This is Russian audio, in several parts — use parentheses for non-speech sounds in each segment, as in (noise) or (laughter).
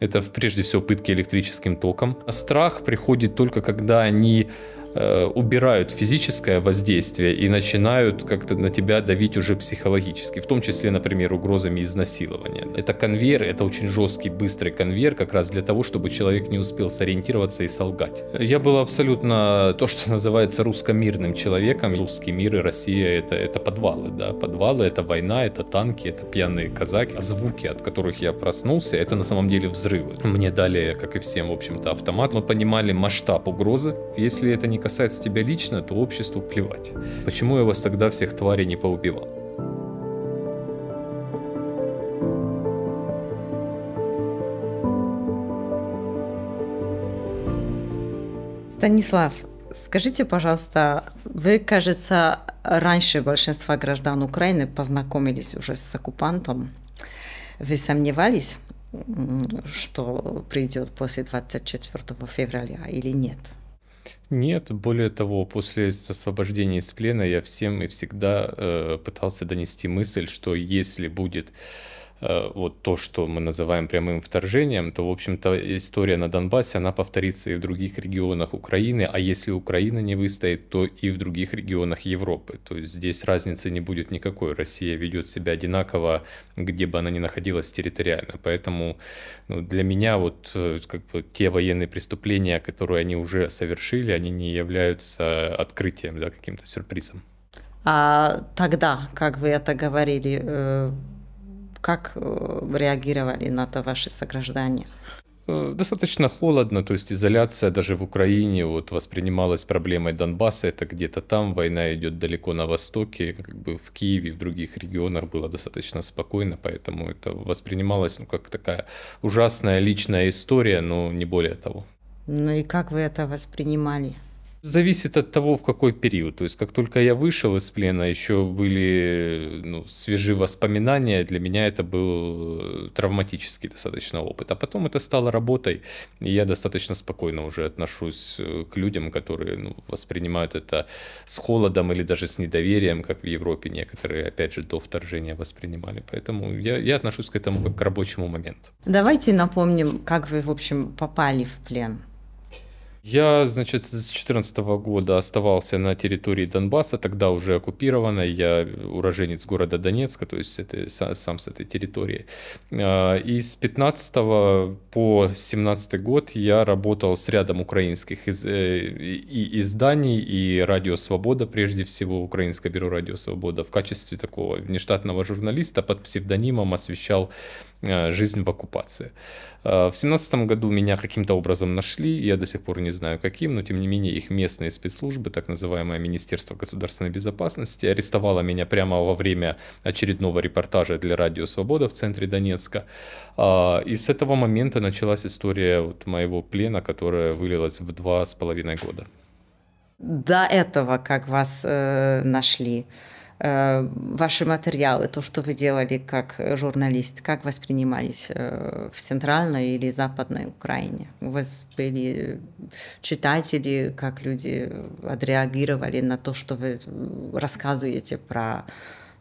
Это прежде всего пытки электрическим током. А страх приходит только когда они Э, убирают физическое воздействие и начинают как-то на тебя давить уже психологически, в том числе, например, угрозами изнасилования. Это конвейер, это очень жесткий, быстрый конвейер, как раз для того, чтобы человек не успел сориентироваться и солгать. Я был абсолютно то, что называется русско человеком. Русский мир и Россия это, это подвалы, да, подвалы, это война, это танки, это пьяные казаки. Звуки, от которых я проснулся, это на самом деле взрывы. Мне дали, как и всем, в общем-то, автомат. Мы понимали масштаб угрозы. Если это не касается тебя лично, то обществу плевать. Почему я вас тогда всех тварей не поубивал? Станислав, скажите, пожалуйста, вы, кажется, раньше большинства граждан Украины познакомились уже с оккупантом. Вы сомневались, что придет после 24 февраля или нет? Нет, более того, после освобождения из плена я всем и всегда э, пытался донести мысль, что если будет Э, вот то, что мы называем прямым вторжением, то, в общем-то, история на Донбассе, она повторится и в других регионах Украины, а если Украина не выстоит, то и в других регионах Европы. То есть здесь разницы не будет никакой. Россия ведет себя одинаково, где бы она ни находилась территориально. Поэтому ну, для меня вот э, как бы те военные преступления, которые они уже совершили, они не являются открытием, да, каким-то сюрпризом. А тогда, как вы это говорили, э, как э, реагировали на это ваши сограждане? Э, достаточно холодно, то есть изоляция даже в Украине вот воспринималась проблемой Донбасса, это где-то там, война идет далеко на востоке, как бы в Киеве, в других регионах было достаточно спокойно, поэтому это воспринималось ну, как такая ужасная личная история, но не более того. Ну и как вы это воспринимали? Зависит от того, в какой период. То есть, как только я вышел из плена, еще были ну, свежие воспоминания. Для меня это был э, травматический достаточно опыт. А потом это стало работой, и я достаточно спокойно уже отношусь э, к людям, которые ну, воспринимают это с холодом или даже с недоверием, как в Европе некоторые, опять же, до вторжения воспринимали. Поэтому я, я отношусь к этому как к рабочему моменту. Давайте напомним, как вы, в общем, попали в плен. Я, значит, с 2014 года оставался на территории Донбасса, тогда уже оккупированной. Я уроженец города Донецка, то есть это, сам с этой территории. А, и с 15 по 17 год я работал с рядом украинских из, э, и изданий, и Радио Свобода, прежде всего, Украинское бюро Радио Свобода, в качестве такого внештатного журналиста под псевдонимом освещал Э, жизнь в оккупации. Э, в семнадцатом году меня каким-то образом нашли, я до сих пор не знаю каким, но тем не менее их местные спецслужбы, так называемое Министерство государственной безопасности, арестовало меня прямо во время очередного репортажа для Радио Свобода в центре Донецка. Э, и с этого момента началась история вот моего плена, которая вылилась в два с половиной года. До этого, как вас э, нашли? Э, ваши материалы, то, что вы делали как журналист, как воспринимались э, в центральной или западной Украине? У вас были читатели, как люди отреагировали на то, что вы рассказываете про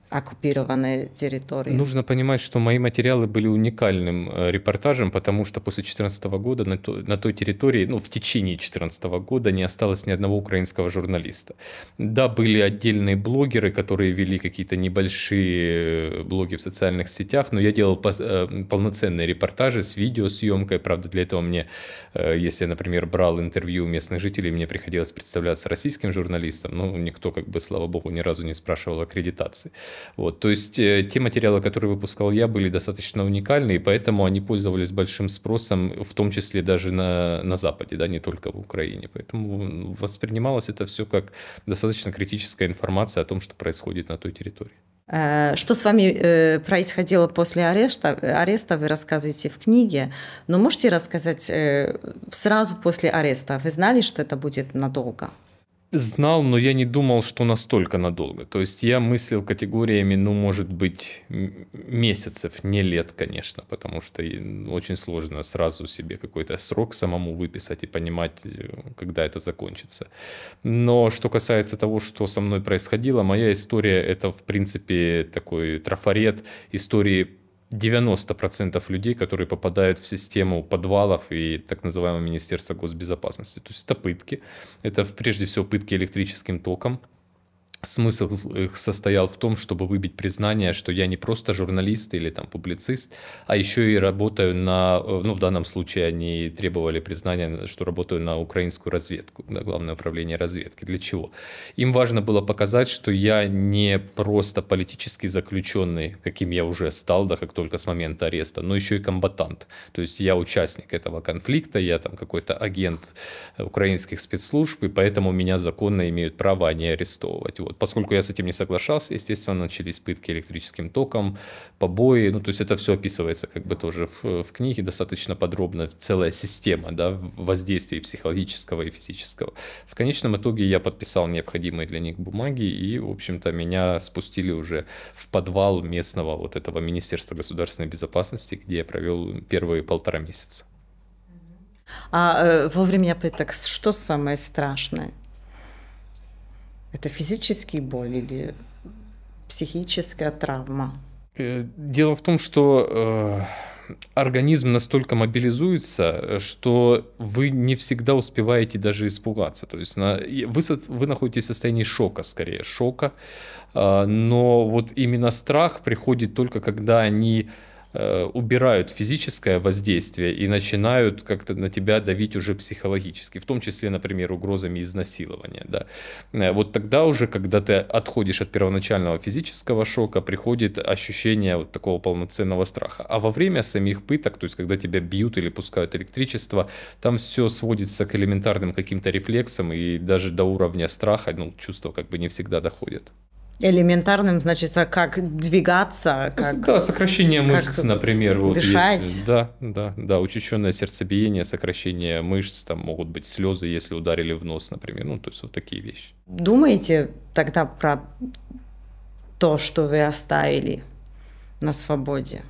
оккупированные территории. Нужно понимать, что мои материалы были уникальным э, репортажем, потому что после 2014 года на, то, на той территории, ну, в течение 2014 года не осталось ни одного украинского журналиста. Да, были отдельные блогеры, которые вели какие-то небольшие э, блоги в социальных сетях, но я делал э, полноценные репортажи с видеосъемкой. Правда, для этого мне, если я, например, брал интервью местных жителей, мне приходилось представляться российским журналистом, но никто, как бы, слава богу, ни разу не спрашивал аккредитации. Вот, то есть э, те материалы, которые выпускал я, были достаточно уникальны, и поэтому они пользовались большим спросом, в том числе даже на, на Западе, да, не только в Украине. Поэтому воспринималось это все как достаточно критическая информация о том, что происходит на той территории. Э, что с вами э, происходило после ареста? Ареста вы рассказываете в книге, но можете рассказать сразу после ареста? Вы знали, что это будет надолго? знал, но я не думал, что настолько надолго. То есть я мыслил категориями, ну, может быть, месяцев, не лет, конечно, потому что ну, очень сложно сразу себе какой-то срок самому выписать и понимать, э, когда это закончится. Но что касается того, что со мной происходило, моя история — это, в принципе, такой трафарет истории 90% людей, которые попадают в систему подвалов и так называемого Министерства госбезопасности. То есть это пытки. Это прежде всего пытки электрическим током, смысл их состоял в том, чтобы выбить признание, что я не просто журналист или там публицист, а еще и работаю на, э, ну в данном случае они требовали признания, что работаю на украинскую разведку, на главное управление разведки. Для чего? Им важно было показать, что я не просто политический заключенный, каким я уже стал, да, как только с момента ареста, но еще и комбатант. То есть я участник этого конфликта, я там какой-то агент украинских спецслужб, и поэтому меня законно имеют право, а не арестовывать поскольку я с этим не соглашался, естественно, начались пытки электрическим током, побои. Ну, то есть это все описывается как бы тоже в, в книге достаточно подробно. Целая система да, воздействия психологического и физического. В конечном итоге я подписал необходимые для них бумаги и, в общем-то, меня спустили уже в подвал местного вот этого Министерства государственной безопасности, где я провел первые полтора месяца. А э, во время пыток что самое страшное? Это физические боль или психическая травма? Э, дело в том, что э, организм настолько мобилизуется, что вы не всегда успеваете даже испугаться. То есть на, вы, вы находитесь в состоянии шока, скорее шока. Э, но вот именно страх приходит только когда они... Не Э, убирают физическое воздействие и начинают как-то на тебя давить уже психологически, в том числе, например, угрозами изнасилования. Да. Э, вот тогда уже, когда ты отходишь от первоначального физического шока, приходит ощущение вот такого полноценного страха. А во время самих пыток, то есть когда тебя бьют или пускают электричество, там все сводится к элементарным каким-то рефлексам и даже до уровня страха, ну, чувства как бы не всегда доходят элементарным, значит, а как двигаться, ну, как да, сокращение как мышц, например, вот дышать. Если, да, да, да, учащенное сердцебиение, сокращение мышц, там могут быть слезы, если ударили в нос, например, ну то есть вот такие вещи. Думаете тогда про то, что вы оставили на свободе?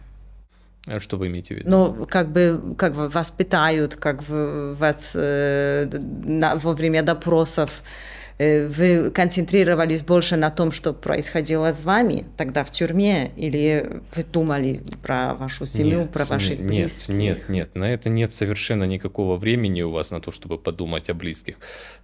А что вы имеете в виду? Ну, как бы, как бы вас питают, как вы, вас э, на, во время допросов Э, вы концентрировались больше на том, что происходило с вами тогда в тюрьме, или вы думали про вашу семью, нет, про ваших нет, близких? Нет, нет, на это нет совершенно никакого времени у вас на то, чтобы подумать о близких.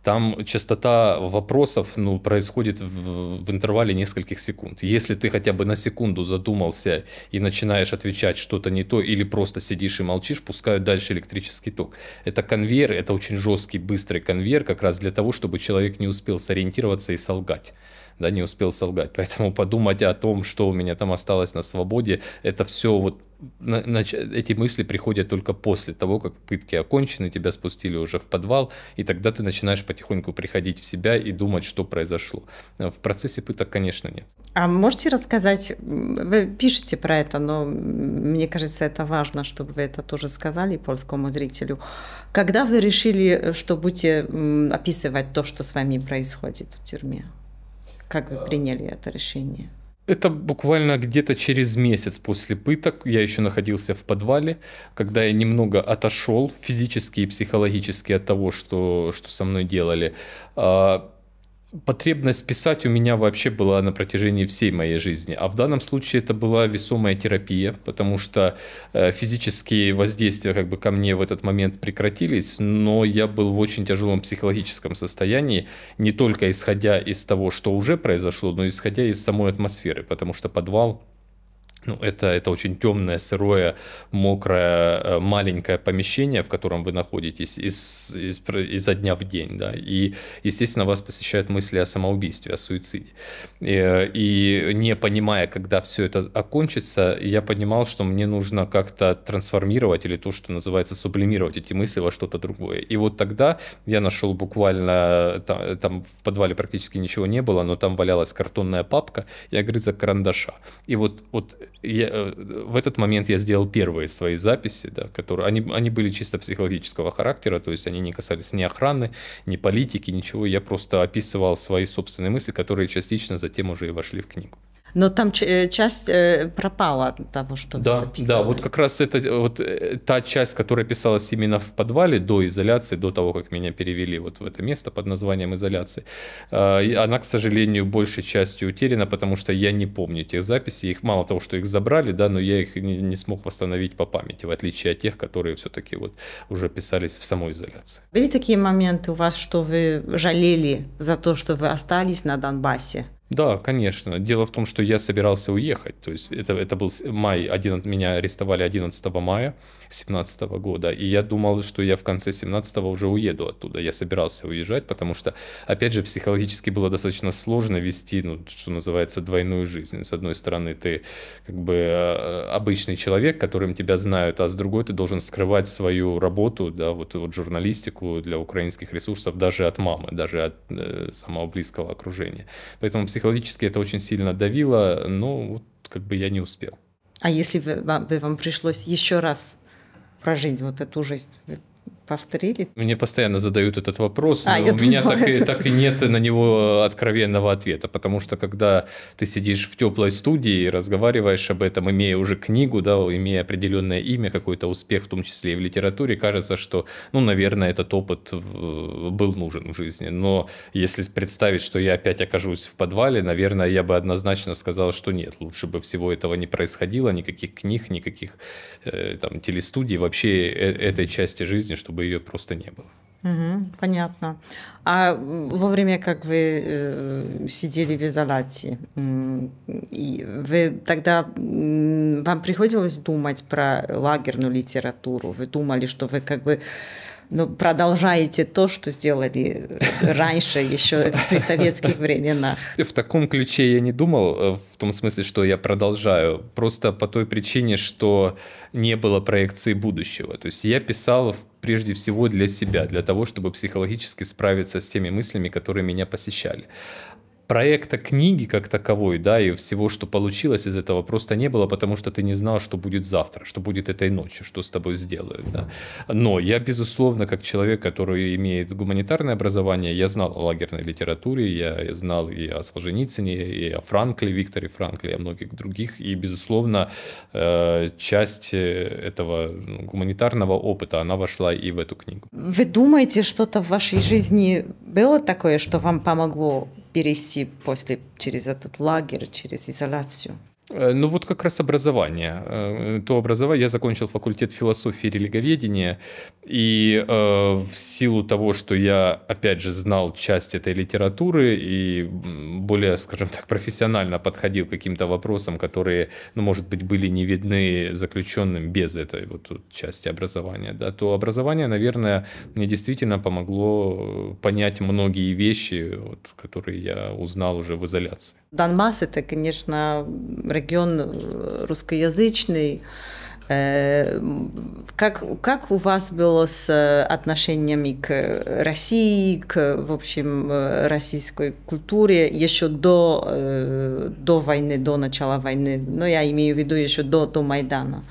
Там частота вопросов ну, происходит в, в интервале нескольких секунд. Если ты хотя бы на секунду задумался и начинаешь отвечать что-то не то, или просто сидишь и молчишь, пускают дальше электрический ток. Это конвейер, это очень жесткий, быстрый конвейер, как раз для того, чтобы человек не успел успел сориентироваться и солгать да, не успел солгать. (laughs) Поэтому подумать о том, что у меня там осталось на свободе, это все вот на, эти мысли приходят только после того, как пытки окончены, тебя спустили уже в подвал, и тогда ты начинаешь потихоньку приходить в себя и думать, что произошло. Э, в процессе пыток, конечно, нет. А можете рассказать, вы пишете про это, но мне кажется, это важно, чтобы вы это тоже сказали польскому зрителю. Когда вы решили, э, что будете описывать то, что с вами происходит в тюрьме? Как вы приняли это решение? Это буквально где-то через месяц после пыток. Я еще находился в подвале, когда я немного отошел физически и психологически от того, что, что со мной делали. А, потребность писать у меня вообще была на протяжении всей моей жизни. А в данном случае это была весомая терапия, потому что э, физические воздействия как бы ко мне в этот момент прекратились, но я был в очень тяжелом психологическом состоянии, не только исходя из того, что уже произошло, но исходя из самой атмосферы, потому что подвал ну, это, это очень темное, сырое, мокрое, э, маленькое помещение, в котором вы находитесь из, из, изо дня в день, да, и, естественно, вас посещают мысли о самоубийстве, о суициде. И, э, и не понимая, когда все это окончится, я понимал, что мне нужно как-то трансформировать или то, что называется сублимировать эти мысли во что-то другое. И вот тогда я нашел буквально, э, там, там в подвале практически ничего не было, но там валялась картонная папка, я за карандаша. И вот, вот я, э, в этот момент я сделал первые свои записи, да, которые они, они были чисто психологического характера, то есть они не касались ни охраны, ни политики, ничего. Я просто описывал свои собственные мысли, которые частично затем уже и вошли в книгу но там э, часть э, пропала от того, что да, записывали. Да, вот как раз это вот э, та часть, которая писалась именно в подвале до изоляции, до того, как меня перевели вот в это место под названием изоляции, она, к сожалению, большей частью утеряна, потому что я не помню тех записей. Их мало того, что их забрали, да, но я их не смог восстановить по памяти, в отличие от тех, которые все-таки вот уже писались в самой изоляции. Были такие моменты у вас, что вы жалели за то, что вы остались на Донбассе? Да, конечно. Дело в том, что я собирался уехать. То есть это, это был май, 11, меня арестовали 11 мая 2017 года. И я думал, что я в конце 2017 уже уеду оттуда. Я собирался уезжать, потому что, опять же, психологически было достаточно сложно вести, ну, что называется, двойную жизнь. С одной стороны, ты как бы э, обычный человек, которым тебя знают, а с другой ты должен скрывать свою работу, да, вот, вот журналистику для украинских ресурсов даже от мамы, даже от э, самого близкого окружения. Поэтому психологически это очень сильно давило, но вот как бы я не успел. А если бы вам, бы вам пришлось еще раз прожить вот эту жизнь, повторили? Мне постоянно задают этот вопрос, а, но у думала, меня так и, так и нет на него откровенного ответа, потому что когда ты сидишь в теплой студии и разговариваешь об этом, имея уже книгу, да, имея определенное имя, какой-то успех, в том числе и в литературе, кажется, что, ну, наверное, этот опыт э, был нужен в жизни. Но если представить, что я опять окажусь в подвале, наверное, я бы однозначно сказал, что нет, лучше бы всего этого не происходило, никаких книг, никаких э, там телестудий, вообще э этой части жизни, чтобы чтобы ее просто не было. Угу, понятно. А во время, как вы э, сидели в изоляции, э, вы тогда э, вам приходилось думать про лагерную литературу? Вы думали, что вы как бы ну, продолжаете то, что сделали э, раньше, еще при советских временах. (laughs) В таком ключе я не думал, э, в том смысле, что я продолжаю, просто по той причине, что не было проекции будущего. То есть я писал в прежде всего для себя, для того, чтобы психологически справиться с теми мыслями, которые меня посещали проекта книги как таковой, да, и всего, что получилось из этого, просто не было, потому что ты не знал, что будет завтра, что будет этой ночью, что с тобой сделают, да. Но я, безусловно, как человек, который имеет гуманитарное образование, я знал о лагерной литературе, я, я знал и о Солженицыне, и о Франкле, Викторе Франкле, и о многих других, и, безусловно, э, часть этого гуманитарного опыта, она вошла и в эту книгу. Вы думаете, что-то в вашей жизни было такое, что вам помогло перейти после через этот лагерь, через изоляцию. Э, ну вот как раз образование. Э, то образование, я закончил факультет философии и религоведения, и э, в силу того, что я, опять же, знал часть этой литературы и более, скажем так, профессионально подходил к каким-то вопросам, которые, ну, может быть, были не видны заключенным без этой вот, части образования, да, то образование, наверное, мне действительно помогло э, понять многие вещи, вот, которые я узнал уже в изоляции. Данмас — это, конечно, регион э, русскоязычный. Э, как, как у вас было с э, отношениями к России, к, в общем, российской культуре еще до, до войны, до начала войны? Но ну, я имею в виду еще до, до Майдана.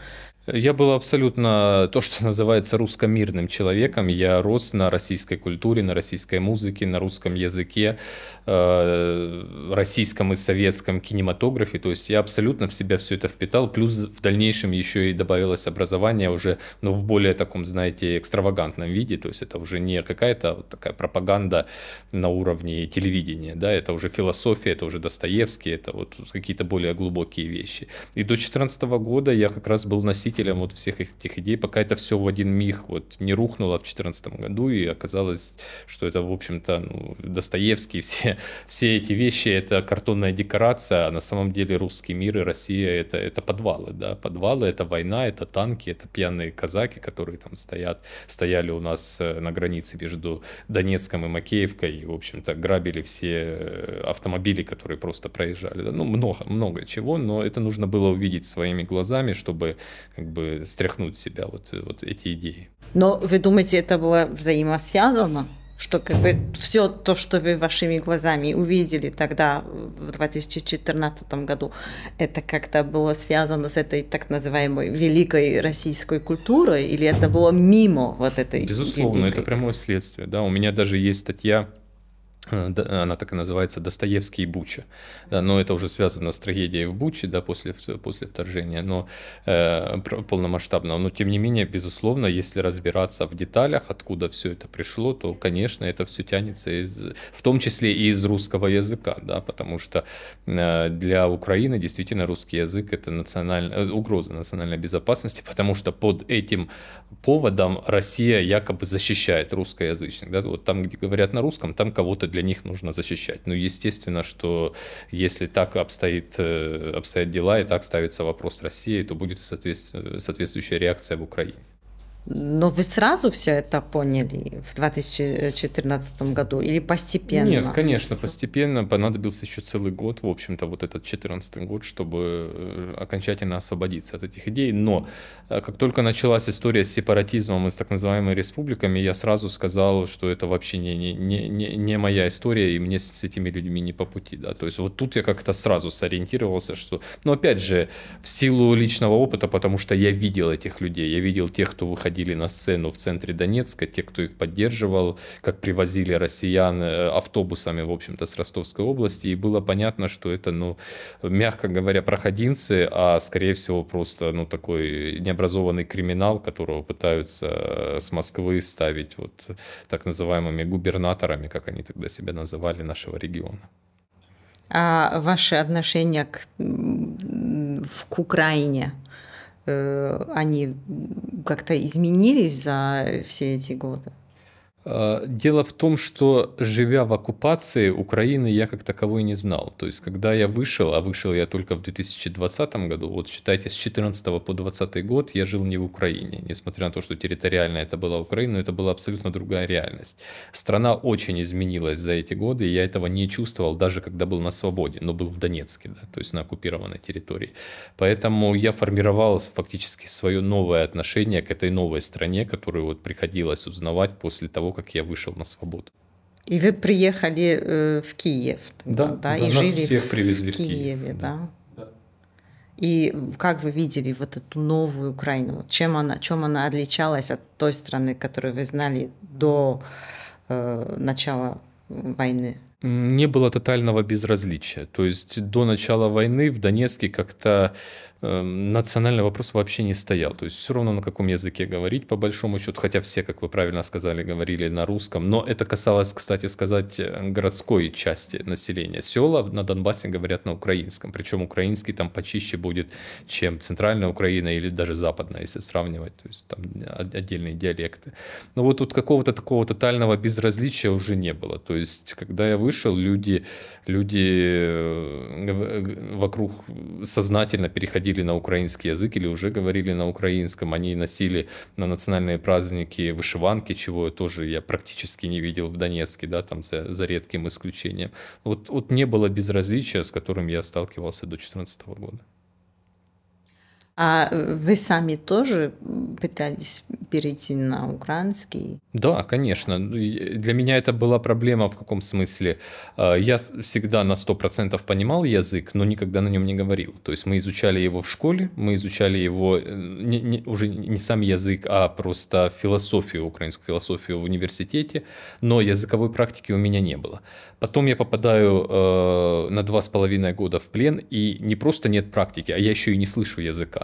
Я был абсолютно (laughs) то, что называется русскомирным человеком. Я рос на российской культуре, на российской музыке, на русском языке, э, российском и советском кинематографе. То есть я абсолютно в себя все это впитал. Плюс в дальнейшем еще и добавилось образование уже ну, в более таком, знаете, экстравагантном виде. То есть это уже не какая-то вот такая пропаганда на уровне телевидения. Да? Это уже философия, это уже Достоевский, это вот какие-то более глубокие вещи. И до 2014 года я как раз был носителем носителем вот всех этих идей, пока это все в один миг вот не рухнуло в 2014 году, и оказалось, что это, в общем-то, ну, Достоевский, (laughs) все, все эти вещи — это картонная декорация, а на самом деле русский мир и Россия — это, это подвалы, да, подвалы — это война, это танки, это пьяные казаки, которые там стоят, стояли у нас э, на границе между Донецком и Макеевкой, и, в общем-то, грабили все э, автомобили, которые просто проезжали, да, ну, много, много чего, но это нужно было увидеть своими глазами, чтобы как бы стряхнуть себя вот, вот эти идеи. Но вы думаете, это было взаимосвязано? что как бы все то, что вы вашими глазами увидели тогда, в 2014 году, это как-то было связано с этой так называемой великой российской культурой, или это было мимо вот этой Безусловно, великой? это прямое следствие, да, у меня даже есть статья Э, она так и называется, Достоевский и Буча. Э, но это уже связано с трагедией в Буче, да, после, после вторжения, но э, полномасштабного. Но, тем не менее, безусловно, если разбираться в деталях, откуда все это пришло, то, конечно, это все тянется, из, в том числе и из русского языка, да, потому что э, для Украины действительно русский язык – это национальная, э, угроза национальной безопасности, потому что под этим поводом Россия якобы защищает русскоязычных. Да, вот там, где говорят на русском, там кого-то для них нужно защищать. Ну, естественно, что если так обстоит, э, обстоят дела и так ставится вопрос России, то будет соответствующая реакция в Украине. Но вы сразу все это поняли в 2014 году или постепенно? Нет, конечно, постепенно. Понадобился еще целый год, в общем-то, вот этот 2014 год, чтобы э, окончательно освободиться от этих идей. Но э, как только началась история с сепаратизмом и с так называемыми республиками, я сразу сказал, что это вообще не, не, не, не моя история, и мне с, с этими людьми не по пути. Да? То есть вот тут я как-то сразу сориентировался, что... Но ну, опять же, в силу личного опыта, потому что я видел этих людей, я видел тех, кто выходил выходили на сцену в центре Донецка, те, кто их поддерживал, как привозили россиян э, автобусами, в общем-то, с Ростовской области, и было понятно, что это, ну, мягко говоря, проходимцы, а, скорее всего, просто, ну, такой необразованный криминал, которого пытаются э, с Москвы ставить вот так называемыми губернаторами, как они тогда себя называли, нашего региона. А ваши отношения к, к Украине, э, они как-то изменились за все эти годы? Э, дело в том, что живя в оккупации, Украины я как таковой не знал. То есть, когда я вышел, а вышел я только в 2020 году, вот считайте, с 14 по 20 год я жил не в Украине. Несмотря на то, что территориально это была Украина, но это была абсолютно другая реальность. Страна очень изменилась за эти годы, и я этого не чувствовал, даже когда был на свободе, но был в Донецке, да, то есть на оккупированной территории. Поэтому я формировал фактически свое новое отношение к этой новой стране, которую вот приходилось узнавать после того, как я вышел на свободу. И вы приехали э, в Киев, тогда, да, да, и нас жили всех привезли в Киеве, в Киев, да. да. И как вы видели вот эту новую Украину? Чем она, чем она отличалась от той страны, которую вы знали до э, начала войны? Не было тотального безразличия. То есть до начала войны в Донецке как-то Эм, национальный вопрос вообще не стоял. То есть все равно на каком языке говорить, по большому счету, хотя все, как вы правильно сказали, говорили на русском. Но это касалось, кстати сказать, э, городской части населения. Села на Донбассе говорят на украинском, причем украинский там почище будет, чем центральная Украина или даже западная, если сравнивать. То есть там отдельные диалекты. Но вот тут какого-то такого тотального безразличия уже не было. То есть когда я вышел, люди, люди э, э, вокруг сознательно переходили переводили на украинский язык или уже говорили на украинском. Они носили на национальные праздники вышиванки, чего тоже я практически не видел в Донецке, да, там за, за редким исключением. Вот, вот не было безразличия, с которым я сталкивался до 2014 года. А э, вы сами тоже пытались перейти на украинский? Да, конечно. Ну, э, для меня это была проблема в каком смысле. А, я всегда на 100% понимал язык, но никогда на нем не говорил. То есть мы изучали его в школе, мы изучали его э, не, не, уже не сам язык, а просто философию, украинскую философию в университете, но языковой практики у меня не было. Потом я попадаю э, на два с половиной года в плен, и не просто нет практики, а я еще и не слышу языка.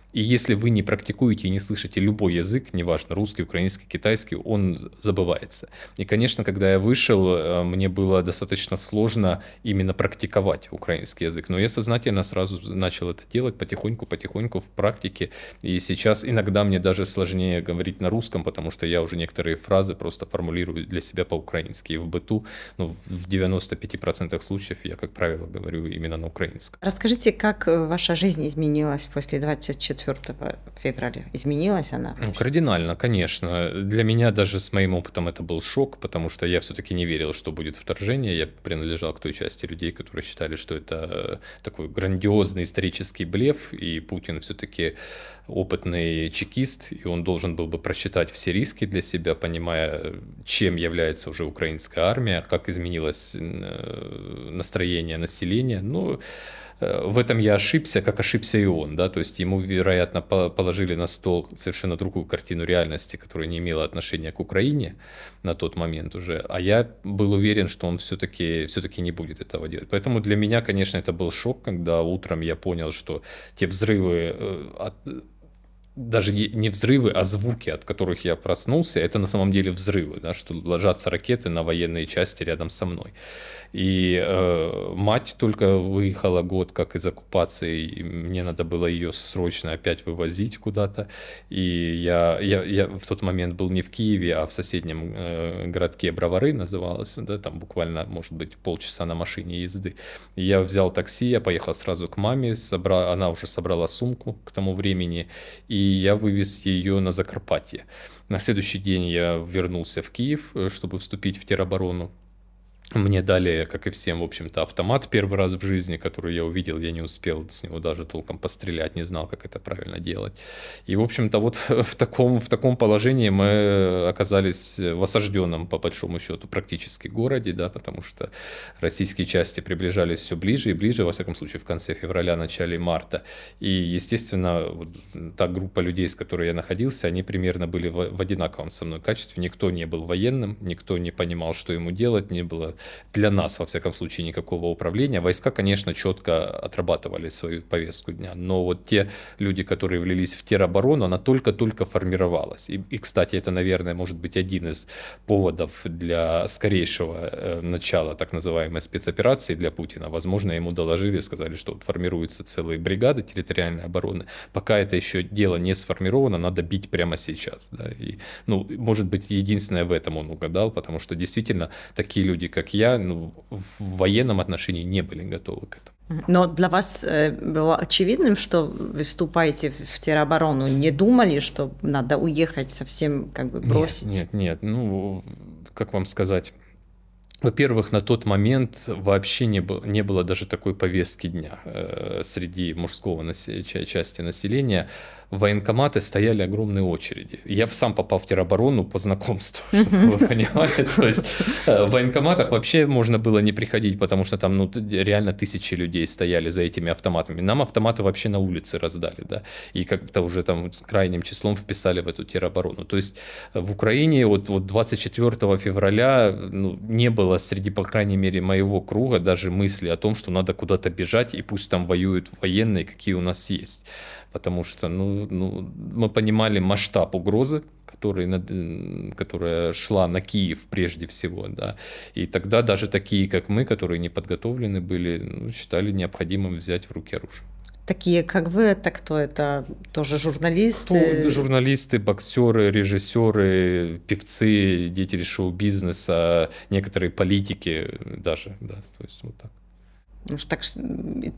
И если вы не практикуете и не слышите любой язык, неважно, русский, украинский, китайский, он забывается. И, конечно, когда я вышел, э, мне было достаточно сложно именно практиковать украинский язык. Но я сознательно сразу начал это делать потихоньку, потихоньку в практике. И сейчас иногда мне даже сложнее говорить на русском, потому что я уже некоторые фразы просто формулирую для себя по-украински. И в быту, ну, в 95% случаев я, как правило, говорю именно на украинском. Расскажите, как э, ваша жизнь изменилась после 24 4 февраля? Изменилась она? Ну, кардинально, конечно. Для меня даже с моим опытом это был шок, потому что я все-таки не верил, что будет вторжение. Я принадлежал к той части людей, которые считали, что это э, такой грандиозный исторический блеф, и Путин все-таки опытный чекист, и он должен был бы просчитать все риски для себя, понимая, чем является уже украинская армия, как изменилось э, настроение населения. Ну, э, в этом я ошибся, как ошибся и он, да, то есть ему, вероятно, положили на стол совершенно другую картину реальности, которая не имела отношения к Украине на тот момент уже, а я был уверен, что он все-таки все не будет этого делать. Поэтому для меня, конечно, это был шок, когда утром я понял, что те взрывы э, от даже не взрывы, а звуки, от которых я проснулся, это на самом деле взрывы, да, что ложатся ракеты на военные части рядом со мной. И э, мать только выехала год как из оккупации, и мне надо было ее срочно опять вывозить куда-то. И я, я, я в тот момент был не в Киеве, а в соседнем э, городке Бровары называлось, да, там буквально, может быть, полчаса на машине езды. И я взял такси, я поехал сразу к маме, собра... она уже собрала сумку к тому времени, и и я вывез ее на Закарпатье. На следующий день я вернулся в Киев, э, чтобы вступить в тероборону. Мне дали, как и всем, в общем-то, автомат первый раз в жизни, который я увидел, я не успел с него даже толком пострелять, не знал, как это правильно делать. И, в общем-то, вот (laughs) в таком, в таком положении мы оказались в осажденном, по большому счету, практически городе, да, потому что российские части приближались все ближе и ближе, во всяком случае, в конце февраля, начале марта. И, естественно, вот та группа людей, с которой я находился, они примерно были в, в одинаковом со мной качестве. Никто не был военным, никто не понимал, что ему делать, не было для нас, во всяком случае, никакого управления. Войска, конечно, четко отрабатывали свою повестку дня, но вот те люди, которые влились в тероборону, она только-только формировалась. И, и, кстати, это, наверное, может быть один из поводов для скорейшего э, начала так называемой спецоперации для Путина. Возможно, ему доложили, сказали, что вот формируются целые бригады территориальной обороны. Пока это еще дело не сформировано, надо бить прямо сейчас. Да? И, ну, может быть, единственное в этом он угадал, потому что действительно такие люди, как я, ну, в военном отношении не были готовы к этому. Но для вас э, было очевидным, что вы вступаете в тероборону? Не думали, что надо уехать совсем, как бы бросить? Нет, нет, нет. Ну, как вам сказать? Во-первых, на тот момент вообще не было, не было даже такой повестки дня э, среди мужского насе- части населения военкоматы стояли огромные очереди. Я сам попал в тероборону по знакомству, (laughs) чтобы вы понимали. То есть (laughs) э, в военкоматах вообще можно было не приходить, потому что там ну, реально тысячи людей стояли за этими автоматами. Нам автоматы вообще на улице раздали, да, и как-то уже там крайним числом вписали в эту тероборону. То есть э, в Украине вот, вот 24 февраля ну, не было среди, по крайней мере, моего круга даже мысли о том, что надо куда-то бежать и пусть там воюют военные, какие у нас есть потому что ну, ну, мы понимали масштаб угрозы, который, которая шла на Киев прежде всего, да, и тогда даже такие, как мы, которые не подготовлены были, ну, считали необходимым взять в руки оружие. Такие, как вы, это кто? Это тоже журналисты? Кто? Журналисты, боксеры, режиссеры, певцы, деятели шоу-бизнеса, некоторые политики даже, да, то есть вот так. Ну, так,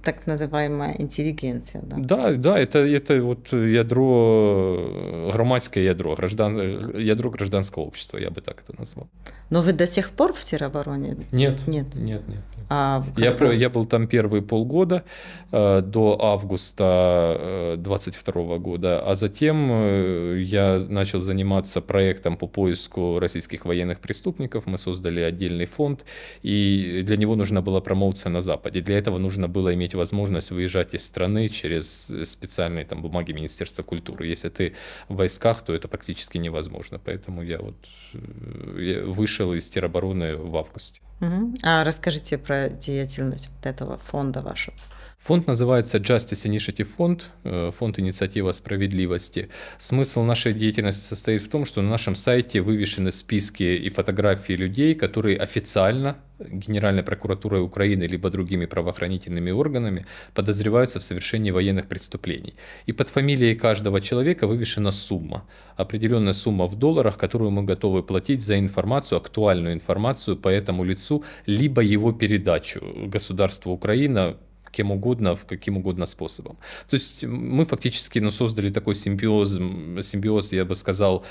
так называемая интеллигенция. Да, да, да это, это вот ядро, громадское ядро, граждан, ядро гражданского общества, я бы так это назвал. Но вы до сих пор в теробороне? Нет, нет, нет. нет, нет. А я, когда... я был там первые полгода, э, до августа 22 э, года, а затем э, я начал заниматься проектом по поиску российских военных преступников, мы создали отдельный фонд, и для него нужна была промоуция на Западе. И для этого нужно было иметь возможность выезжать из страны через специальные там бумаги Министерства культуры. Если ты в войсках, то это практически невозможно. Поэтому я вот э, вышел из теробороны в августе. Угу. А расскажите про деятельность вот этого фонда вашего. Фонд называется Justice Initiative Fund, э, фонд инициатива справедливости. Смысл нашей деятельности состоит в том, что на нашем сайте вывешены списки и фотографии людей, которые официально Генеральной прокуратурой Украины либо другими правоохранительными органами подозреваются в совершении военных преступлений. И под фамилией каждого человека вывешена сумма, определенная сумма в долларах, которую мы готовы платить за информацию, актуальную информацию по этому лицу, либо его передачу государству Украина кем угодно, в каким угодно способом. То есть мы фактически ну, создали такой симбиоз, симбиоз, я бы сказал,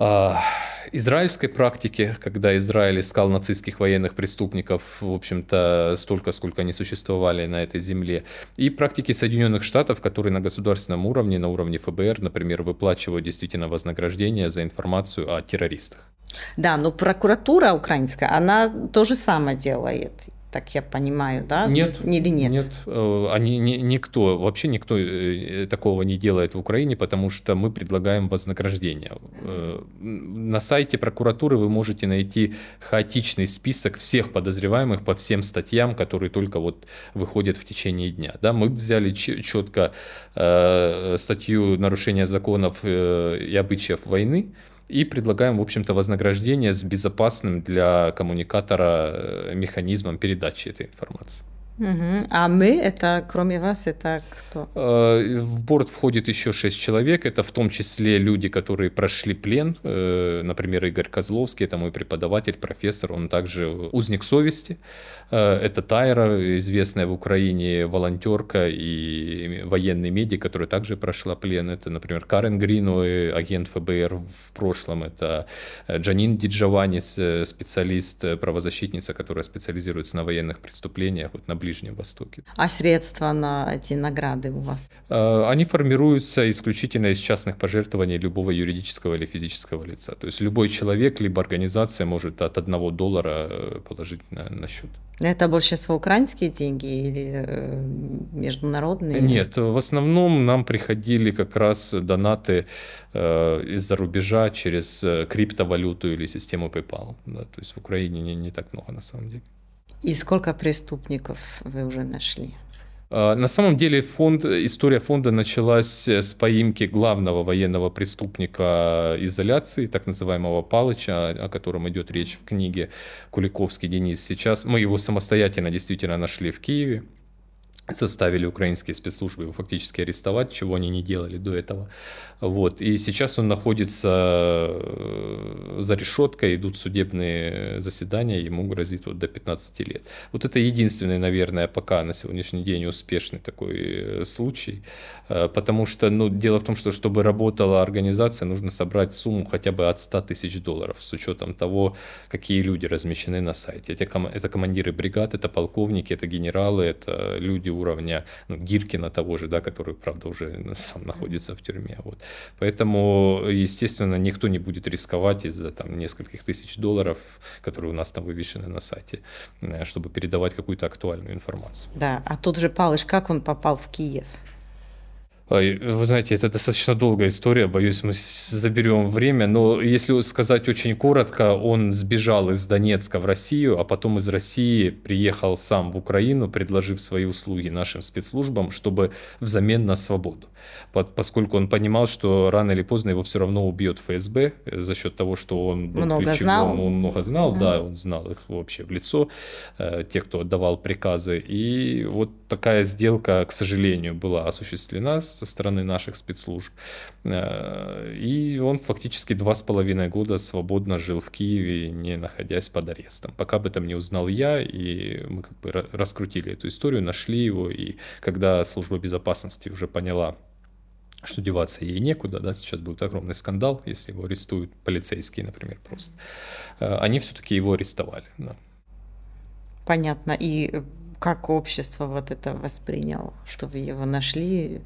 а, израильской практики, когда Израиль искал нацистских военных преступников, в общем-то, столько, сколько они существовали на этой земле, и практики Соединенных Штатов, которые на государственном уровне, на уровне ФБР, например, выплачивают действительно вознаграждение за информацию о террористах. Да, но прокуратура украинская, она то же самое делает так я понимаю, да? Нет. Или нет? Нет, э, они, не, никто, вообще никто э, э, такого не делает в Украине, потому что мы предлагаем вознаграждение. На сайте прокуратуры вы можете найти хаотичный список всех подозреваемых по всем статьям, которые только вот выходят в течение дня. Да, мы взяли четко статью нарушения законов и обычаев войны, и предлагаем, в общем-то, вознаграждение с безопасным для коммуникатора э, механизмом передачи этой информации. А мы, это кроме вас, это кто? Э, в борт входит еще шесть человек. Это в том числе люди, которые прошли плен. Э, например, Игорь Козловский, это мой преподаватель, профессор. Он также узник совести. Э, это Тайра, известная в Украине волонтерка и военный медик, которая также прошла плен. Это, например, Карен Гриной, агент ФБР в прошлом. Это Джанин Диджованис, специалист, правозащитница, которая специализируется на военных преступлениях, вот на Ближнем Востоке. А средства на эти награды у вас? Э, они формируются исключительно из частных пожертвований любого юридического или физического лица. То есть любой человек, либо организация может от одного доллара э, положить на, на счет. Это больше всего украинские деньги или э, международные? Нет, в основном нам приходили как раз донаты из-за рубежа через криптовалюту или систему PayPal. Да, то есть в Украине не, не так много на самом деле. И сколько преступников вы уже нашли? А, на самом деле фонд, история фонда началась с поимки главного военного преступника изоляции, так называемого Палыча, о котором идет речь в книге Куликовский Денис. Сейчас мы его самостоятельно действительно нашли в Киеве заставили украинские спецслужбы его фактически арестовать, чего они не делали до этого. Вот. И сейчас он находится э, за решеткой, идут судебные заседания, ему грозит вот до 15 лет. Вот это единственный, наверное, пока на сегодняшний день успешный такой э, случай, э, потому что, ну, дело в том, что чтобы работала организация, нужно собрать сумму хотя бы от 100 тысяч долларов, с учетом того, какие люди размещены на сайте. Это, ком- это командиры бригад, это полковники, это генералы, это люди уровня ну, Гиркина того же, да, который, правда, уже сам находится в тюрьме. Вот. Поэтому, естественно, никто не будет рисковать из-за там нескольких тысяч долларов, которые у нас там вывешены на сайте, э, чтобы передавать какую-то актуальную информацию. Да, а тот же Палыш, как он попал в Киев? Вы знаете, это достаточно долгая история, боюсь, мы заберем время, но если сказать очень коротко, он сбежал из Донецка в Россию, а потом из России приехал сам в Украину, предложив свои услуги нашим спецслужбам, чтобы взамен на свободу. Поскольку он понимал, что рано или поздно его все равно убьет ФСБ э, за счет того, что он много знал. он много знал, да. да, он знал их вообще в лицо, э, тех, кто отдавал приказы. И вот такая сделка, к сожалению, была осуществлена со стороны наших спецслужб. Э, и он фактически два с половиной года свободно жил в Киеве, не находясь под арестом. Пока об этом не узнал я, и мы как бы раскрутили эту историю, нашли его, и когда служба безопасности уже поняла, что деваться ей некуда, да, сейчас будет огромный скандал, если его арестуют полицейские, например, просто. Э, они все-таки его арестовали, да. Понятно. И э, как общество вот это восприняло, что вы его нашли,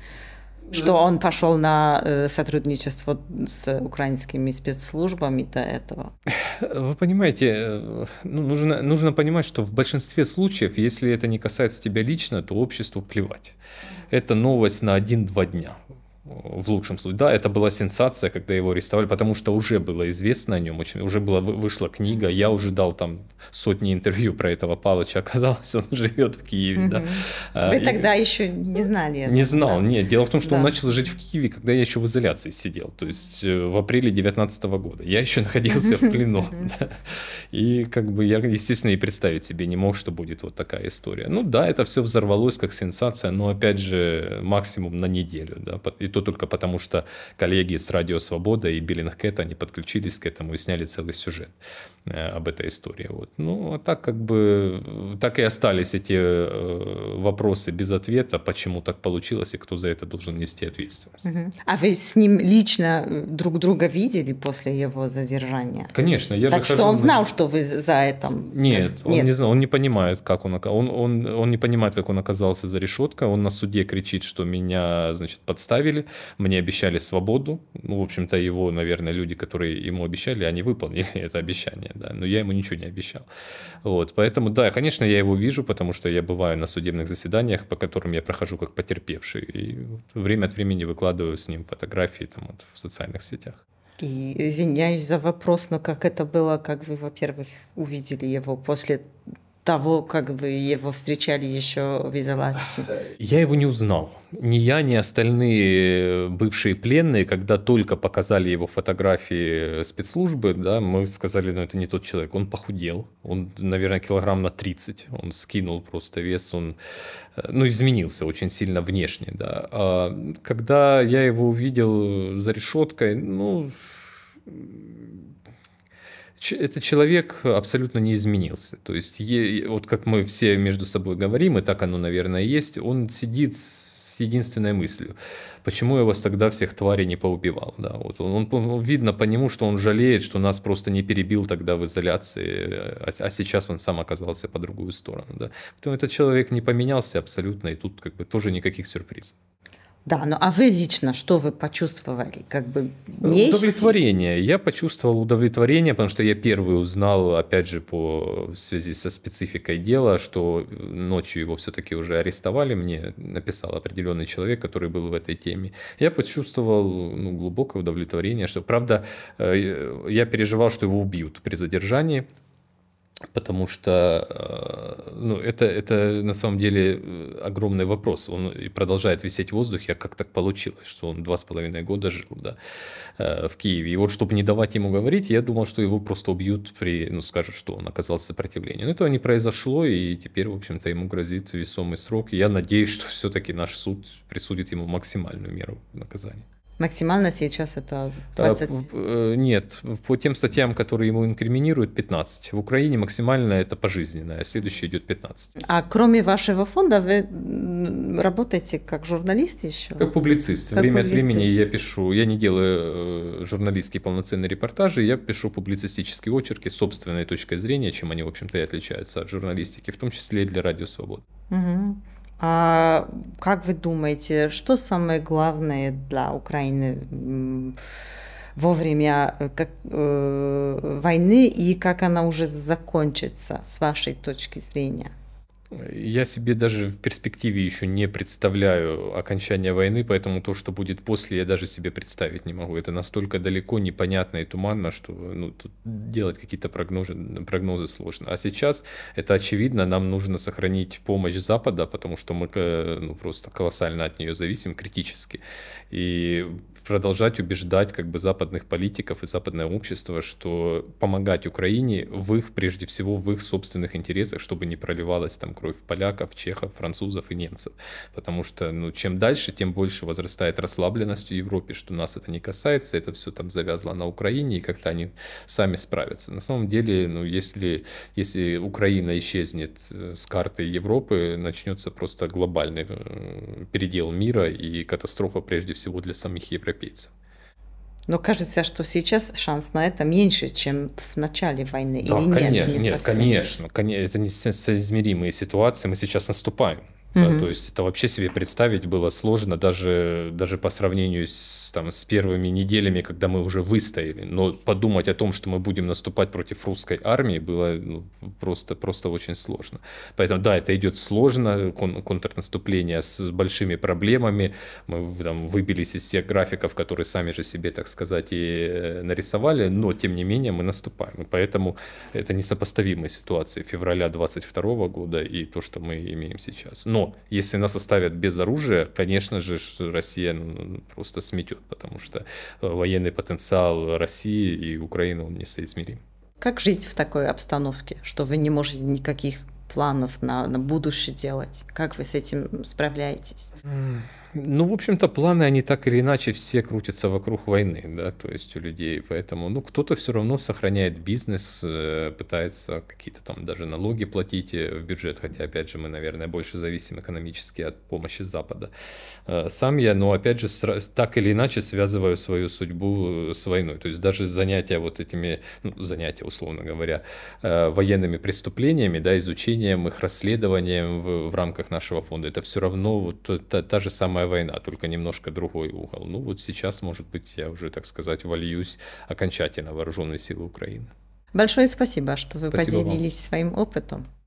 что он пошел на э, сотрудничество с украинскими спецслужбами до этого. Вы понимаете, э, ну, нужно, нужно понимать, что в большинстве случаев, если это не касается тебя лично, то обществу плевать. Это новость на один-два дня в лучшем случае. Да, это была сенсация, когда его арестовали, потому что уже было известно о нем очень, уже была, вышла книга, я уже дал там сотни интервью про этого Палыча, (laughs) оказалось, он живет в Киеве, угу. да. А, вы и... тогда еще не знали этого. Не знал, да. нет. Дело в том, что да. он начал жить в Киеве, когда я еще в изоляции сидел, то есть э, в апреле 19 года. Я еще находился в плену. И как бы я, естественно, и представить себе не мог, что будет вот такая история. Ну да, это все взорвалось как сенсация, но опять же максимум на неделю, да, и то только потому, что коллеги с Радио Свобода и Биллинг Кэт, они подключились к этому и сняли целый сюжет. Э, об этой истории. Вот. Ну, а так как бы, э, так и остались эти э, вопросы без ответа, почему так получилось и кто за это должен нести ответственность. Угу. А вы с ним лично друг друга видели после его задержания? Конечно. Я так же что хожу... он знал, что вы за это? Нет, он Нет. не знал, он не понимает, как он, он, он, он не понимает, как он оказался за решеткой, он на суде кричит, что меня, значит, подставили, мне обещали свободу, ну, в общем-то, его, наверное, люди, которые ему обещали, они выполнили (laughs) это обещание, да, но я ему ничего не обещал. Вот, поэтому, да, конечно, я его вижу, потому что я бываю на судебных заседаниях, по которым я прохожу как потерпевший, и время от времени выкладываю с ним фотографии там вот, в социальных сетях. И извиняюсь за вопрос, но как это было, как вы, во-первых, увидели его после того, как вы его встречали еще в изоляции? Я его не узнал. Ни я, ни остальные э, бывшие пленные, когда только показали его фотографии э, спецслужбы, да, мы сказали, ну это не тот человек, он похудел, он, наверное, килограмм на 30, он скинул просто вес, он, э, ну, изменился очень сильно внешне, да. А когда я его увидел за решеткой, ну, это человек абсолютно не изменился. То есть, вот как мы все между собой говорим, и так оно, наверное, есть, он сидит с единственной мыслью. Почему я вас тогда всех тварей не поубивал? Да, вот он, он, он, видно по нему, что он жалеет, что нас просто не перебил тогда в изоляции, э, а, а сейчас он сам оказался по другую сторону. Да. Поэтому этот человек не поменялся абсолютно, и тут как бы тоже никаких сюрпризов. Да, ну а вы лично что вы почувствовали? Как бы есть... Удовлетворение. Я почувствовал удовлетворение, потому что я первый узнал, опять же, по в связи со спецификой дела, что э, ночью его все-таки уже арестовали. Мне написал определенный человек, который был в этой теме. Я почувствовал ну, глубокое удовлетворение, что, правда, э, я переживал, что его убьют при задержании, Потому что э, ну, это, это на самом деле э, огромный вопрос. Он и продолжает висеть в воздухе, а как так получилось, что он два с половиной года жил да, э, в Киеве. И вот чтобы не давать ему говорить, я думал, что его просто убьют, при, ну скажут, что он оказался сопротивление. Но этого не произошло, и теперь, в общем-то, ему грозит весомый срок. И я надеюсь, что все-таки наш суд присудит ему максимальную меру наказания. Максимально сейчас это 20? А, э, э, нет, по тем статьям, которые ему инкриминируют, 15. В Украине максимально это пожизненное, а следующее идет 15. А кроме вашего фонда вы работаете как журналист еще? Как публицист. Как Время публицист. от времени я пишу, я не делаю э, журналистские полноценные репортажи, я пишу публицистические очерки с собственной точкой зрения, чем они, в общем-то, и отличаются от журналистики, в том числе и для Радио Свобода. Угу. А как вы думаете, что самое главное для Украины во время э, как, э, войны и как она уже закончится с вашей точки зрения? Я себе даже в перспективе еще не представляю окончания войны, поэтому то, что будет после, я даже себе представить не могу. Это настолько далеко, непонятно и туманно, что ну, тут делать какие-то прогнозы, прогнозы сложно. А сейчас это очевидно, нам нужно сохранить помощь Запада, потому что мы э, ну, просто колоссально от нее зависим критически. И продолжать убеждать как бы западных политиков и западное общество, что помогать Украине в их, прежде всего, в их собственных интересах, чтобы не проливалась там кровь поляков, чехов, французов и немцев. Потому что, ну, чем дальше, тем больше возрастает расслабленность в Европе, что нас это не касается, это все там завязло на Украине, и как-то они сами справятся. На самом деле, ну, если, если Украина исчезнет э, с карты Европы, начнется просто глобальный э, передел мира и катастрофа прежде всего для самих европейцев закрепиться. Но кажется, что сейчас шанс на это меньше, чем в начале войны, да, или нет? не нет, конечно, конечно, это несоизмеримые ситуации, мы сейчас наступаем mm-hmm. то есть это вообще себе представить было сложно даже, даже по сравнению с, там, с первыми неделями, когда мы уже выстояли. Но подумать о том, что мы будем наступать против русской армии, было ну, просто, просто очень сложно. Поэтому да, это идет сложно, кон- контрнаступление с большими проблемами. Мы там, выбились из всех графиков, которые сами же себе, так сказать, и э, нарисовали, но тем не менее мы наступаем. И поэтому это несопоставимая ситуация февраля 22 года и то, что мы имеем сейчас. Но ну, если нас оставят без оружия, конечно же, Россия ну, ну, просто сметет, потому что э, военный потенциал России и Украины он несоизмерим. Как жить в такой обстановке, что вы не можете никаких планов на, на будущее делать? Как вы с этим справляетесь? Ну, в общем-то, планы, они так или иначе все крутятся вокруг войны, да, то есть у людей, поэтому, ну, кто-то все равно сохраняет бизнес, э, пытается какие-то там даже налоги платить э, в бюджет, хотя, опять же, мы, наверное, больше зависим экономически от помощи Запада. Э, сам я, ну, опять же, так или иначе связываю свою судьбу с войной, то есть даже занятия вот этими, ну, занятия, условно говоря, военными преступлениями, да, изучением их, расследованием в, в рамках нашего фонда, это все равно вот та, та же самая самая война, только немножко другой угол. Ну вот сейчас, может быть, я уже, так сказать, вольюсь окончательно в вооруженные силы Украины. Большое спасибо, что вы спасибо поделились вам. своим опытом.